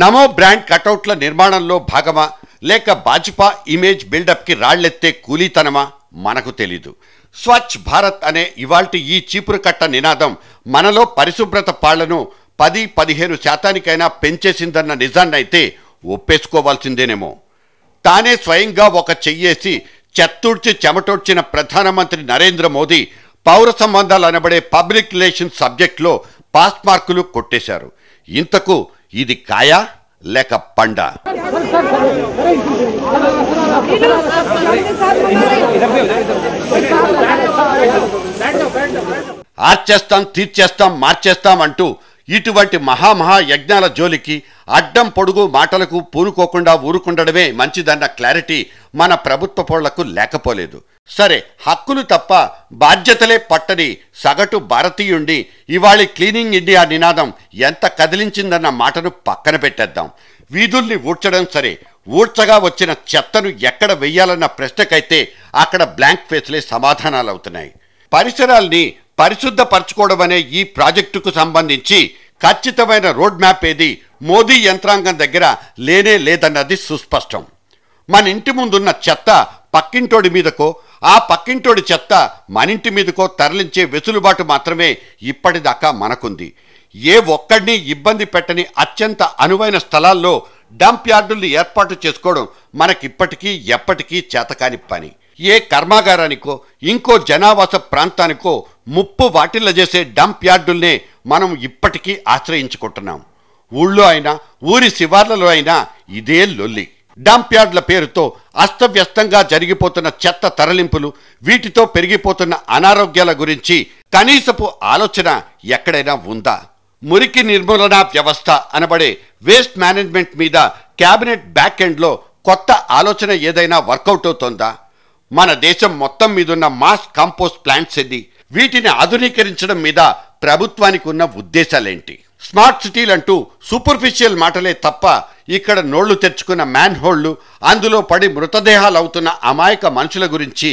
నమో బ్రాండ్ కటౌట్ల నిర్మాణంలో భాగమా లేక భాజపా ఇమేజ్ బిల్డప్కి రాళ్లెత్తే కూలీతనమా మనకు తెలీదు స్వచ్ఛ భారత్ అనే ఇవాల్టి ఈ చీపురు కట్ట నినాదం మనలో పరిశుభ్రత పాళ్లను పది పదిహేను శాతానికైనా పెంచేసిందన్న నిజాన్నైతే ఒప్పేసుకోవాల్సిందేనేమో తానే స్వయంగా ఒక చెయ్యేసి చెత్తూడ్చి చెమటూడ్చిన ప్రధానమంత్రి నరేంద్ర మోదీ పౌర సంబంధాలు అనబడే పబ్లిక్ రిలేషన్స్ సబ్జెక్టులో పాస్ మార్కులు కొట్టేశారు ఇంతకు ఇది కాయ లేక పండ ఆర్చేస్తాం తీర్చేస్తాం మార్చేస్తాం అంటూ ఇటువంటి మహామహా యజ్ఞాల జోలికి అడ్డం పొడుగు మాటలకు పూనుకోకుండా ఊరుకుండడమే మంచిదన్న క్లారిటీ మన ప్రభుత్వ పౌళ్లకు లేకపోలేదు సరే హక్కులు తప్ప బాధ్యతలే పట్టని సగటు భారతీయుండి ఇవాళ క్లీనింగ్ ఇండియా నినాదం ఎంత కదిలించిందన్న మాటను పక్కన పెట్టేద్దాం వీధుల్ని ఊడ్చడం సరే ఊడ్చగా వచ్చిన చెత్తను ఎక్కడ వెయ్యాలన్న ప్రశ్నకైతే అక్కడ బ్లాంక్ ఫేస్లే సమాధానాలు అవుతున్నాయి పరిసరాల్ని పరిశుద్ధపరచుకోవడం అనే ఈ ప్రాజెక్టుకు సంబంధించి ఖచ్చితమైన రోడ్ మ్యాప్ ఏది మోదీ యంత్రాంగం దగ్గర లేనే లేదన్నది సుస్పష్టం మన ఇంటి ముందున్న చెత్త పక్కింటోడి మీదకో ఆ పక్కింటోడి చెత్త మనింటి మీదకో తరలించే వెసులుబాటు మాత్రమే ఇప్పటిదాకా మనకుంది ఏ ఒక్కడిని ఇబ్బంది పెట్టని అత్యంత అనువైన స్థలాల్లో డంప్ యార్డుల్ని ఏర్పాటు చేసుకోవడం మనకిప్పటికీ ఎప్పటికీ చేతకాని పని ఏ కర్మాగారానికో ఇంకో జనావాస ప్రాంతానికో ముప్పు చేసే డంప్ యార్డుల్నే మనం ఇప్పటికీ ఆశ్రయించుకుంటున్నాం ఊళ్ళో అయినా ఊరి శివార్లలో అయినా ఇదే లొల్లి డంప్యార్డ్ల పేరుతో అస్తవ్యస్తంగా జరిగిపోతున్న చెత్త తరలింపులు వీటితో పెరిగిపోతున్న అనారోగ్యాల గురించి కనీసపు ఆలోచన ఎక్కడైనా ఉందా మురికి నిర్మూలన వ్యవస్థ అనబడే వేస్ట్ మేనేజ్మెంట్ మీద క్యాబినెట్ బ్యాక్ ఎండ్లో కొత్త ఆలోచన ఏదైనా వర్కౌట్ అవుతోందా మన దేశం మొత్తం మీదున్న మాస్ కంపోస్ట్ ప్లాంట్స్ ఏంటి వీటిని ఆధునీకరించడం మీద ప్రభుత్వానికి ఉన్న ఉద్దేశాలేంటి స్మార్ట్ సిటీలంటూ సూపర్ఫిషియల్ మాటలే తప్ప ఇక్కడ నోళ్లు తెచ్చుకున్న మ్యాన్ హోళ్లు అందులో పడి మృతదేహాలు అవుతున్న అమాయక మనుషుల గురించి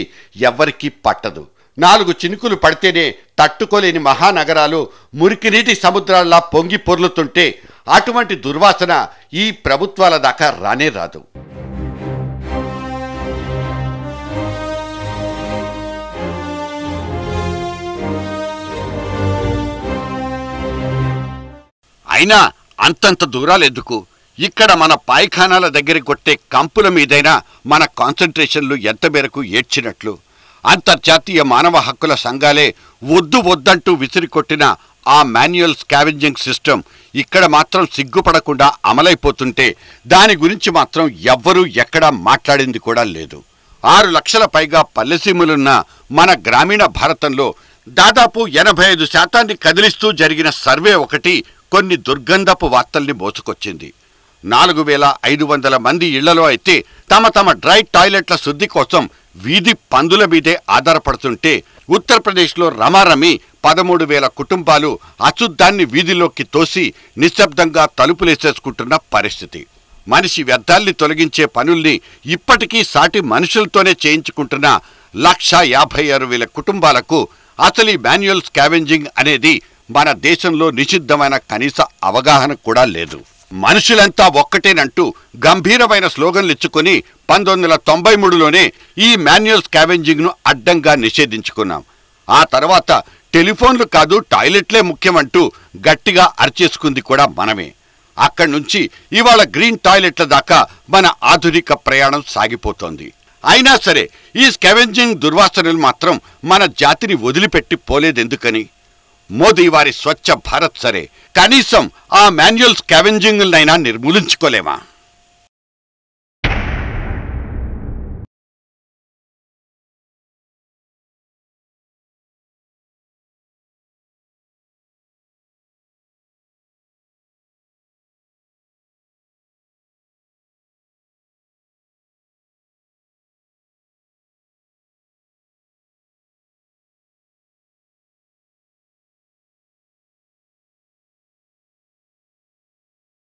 ఎవ్వరికీ పట్టదు నాలుగు చినుకులు పడితేనే తట్టుకోలేని మహానగరాలు మురికినీటి సముద్రాల్లా పొంగి పొర్లుతుంటే అటువంటి దుర్వాసన ఈ ప్రభుత్వాల దాకా రానే రాదు అయినా అంతంత దూరాలెందుకు ఇక్కడ మన పాయఖానాల దగ్గర కొట్టే కంపుల మీదైనా మన కాన్సన్ట్రేషన్లు ఎంత మేరకు ఏడ్చినట్లు అంతర్జాతీయ మానవ హక్కుల సంఘాలే వద్దు వద్దంటూ విసిరికొట్టిన ఆ మాన్యువల్ స్కావెంజింగ్ సిస్టమ్ ఇక్కడ మాత్రం సిగ్గుపడకుండా అమలైపోతుంటే దాని గురించి మాత్రం ఎవ్వరూ ఎక్కడా మాట్లాడింది కూడా లేదు ఆరు లక్షల పైగా పల్లెసీములున్న మన గ్రామీణ భారతంలో దాదాపు ఎనభై ఐదు శాతాన్ని కదిలిస్తూ జరిగిన సర్వే ఒకటి కొన్ని దుర్గంధపు వార్తల్ని మోసుకొచ్చింది నాలుగు వేల ఐదు వందల మంది ఇళ్లలో అయితే తమ తమ డ్రై టాయిలెట్ల శుద్ధి కోసం వీధి పందుల మీదే ఆధారపడుతుంటే ఉత్తరప్రదేశ్లో రమారమి పదమూడు వేల కుటుంబాలు అశుద్ధాన్ని వీధిలోకి తోసి నిశ్శబ్దంగా తలుపులేసేసుకుంటున్న పరిస్థితి మనిషి వ్యర్థాల్ని తొలగించే పనుల్ని ఇప్పటికీ సాటి మనుషులతోనే చేయించుకుంటున్న లక్ష యాభై ఆరు వేల కుటుంబాలకు అసలు ఈ మాన్యువల్ స్కావెంజింగ్ అనేది మన దేశంలో నిషిద్ధమైన కనీస అవగాహన కూడా లేదు మనుషులంతా ఒక్కటేనంటూ గంభీరమైన స్లోగన్లిచ్చుకుని పంతొమ్మిది వందల తొంభై మూడులోనే ఈ మాన్యువల్ స్కావెంజింగ్ను అడ్డంగా నిషేధించుకున్నాం ఆ తర్వాత టెలిఫోన్లు కాదు టాయిలెట్లే ముఖ్యమంటూ గట్టిగా అర్చేసుకుంది కూడా మనమే అక్కడి నుంచి ఇవాళ గ్రీన్ టాయిలెట్ల దాకా మన ఆధునిక ప్రయాణం సాగిపోతోంది అయినా సరే ఈ స్కెవెంజింగ్ దుర్వాసనలు మాత్రం మన జాతిని వదిలిపెట్టి పోలేదెందుకని మోదీ వారి స్వచ్ఛ భారత్ సరే కనీసం ఆ మాన్యువల్ స్కావెంజింగ్లనైనా నిర్మూలించుకోలేమా